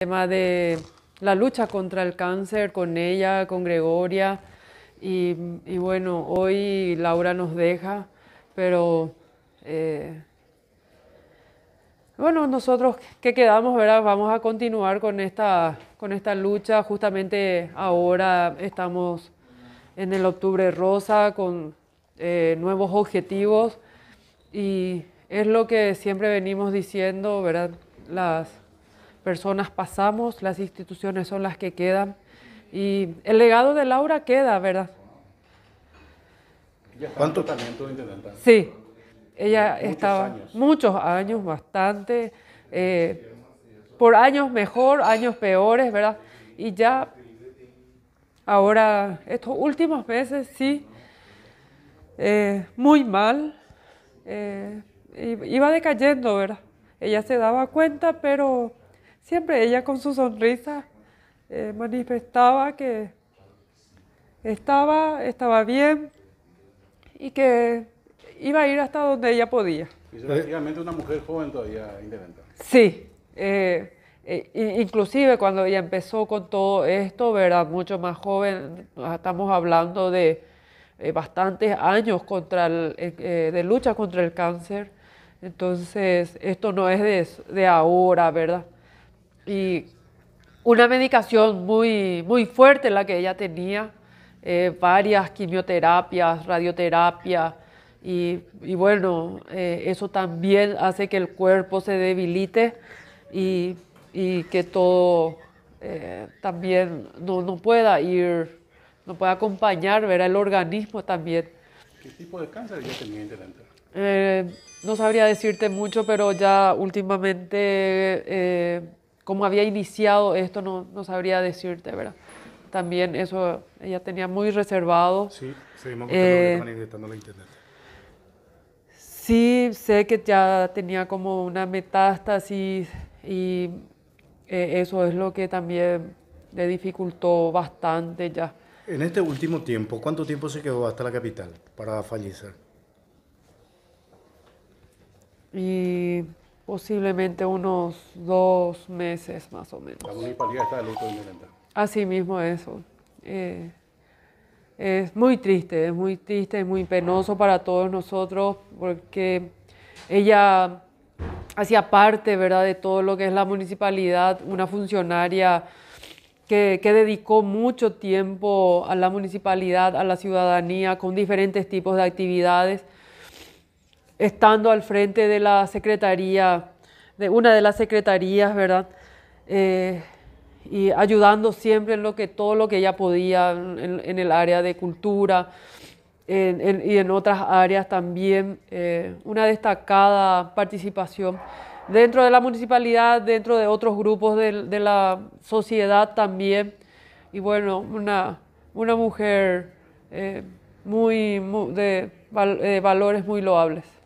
tema de la lucha contra el cáncer con ella, con Gregoria. Y, bueno, hoy Laura nos deja, pero eh, bueno, nosotros que quedamos, ¿verdad? Vamos a continuar con esta, con esta lucha. Justamente ahora estamos en el Octubre Rosa con eh, nuevos objetivos y es lo que siempre venimos diciendo, ¿verdad? Las personas pasamos, las instituciones son las que quedan y el legado de Laura queda, ¿verdad? ¿Cuánto talento, intendente? Sí, ella estaba muchos años, bastante, eh, por años mejor, años peores, ¿verdad? Y ya ahora, estos últimos meses, sí, eh, muy mal, eh, iba decayendo, ¿verdad? Ella se daba cuenta, pero siempre ella con su sonrisa eh, manifestaba que estaba, estaba bien y que iba a ir hasta donde ella podía. Y básicamente una mujer joven todavía independiente. Sí, eh, eh, inclusive cuando ella empezó con todo esto, ¿verdad? Mucho más joven, ah, estamos hablando de bastantes años contra el, de lucha contra el cáncer, entonces esto no es de ahora, ¿verdad? Y una medicación muy, muy fuerte la que ella tenía, eh, varias quimioterapias, radioterapia, y, bueno, eh, eso también hace que el cuerpo se debilite y, y que todo eh, también no, no, pueda ir, no pueda acompañar, ver el organismo también. ¿Qué tipo de cáncer ella tenía no sabría decirte mucho, pero ya últimamente como había iniciado esto no, no sabría decirte, ¿verdad? También eso ella tenía muy reservado. Sí, seguimos eh, intentando la internet. Sí, sé que ya tenía como una metástasis y eh, eso es lo que también le dificultó bastante ya. En este último tiempo, ¿cuánto tiempo se quedó hasta la capital para fallecer? Y posiblemente unos dos meses más o menos. La municipalidad está de luto inminente. Así mismo eso. Eh, es muy triste, es muy triste, es muy penoso para todos nosotros porque ella hacía parte, ¿verdad?, de todo lo que es la municipalidad, una funcionaria que, dedicó mucho tiempo a la municipalidad, a la ciudadanía, con diferentes tipos de actividades estando al frente de la secretaría, de una de las secretarías, ¿verdad? Eh, y ayudando siempre en lo que todo lo que ella podía en, el área de cultura y en otras áreas también eh, una destacada participación dentro de la municipalidad dentro de otros grupos de, la sociedad también y bueno una, una mujer eh, muy, de valores muy loables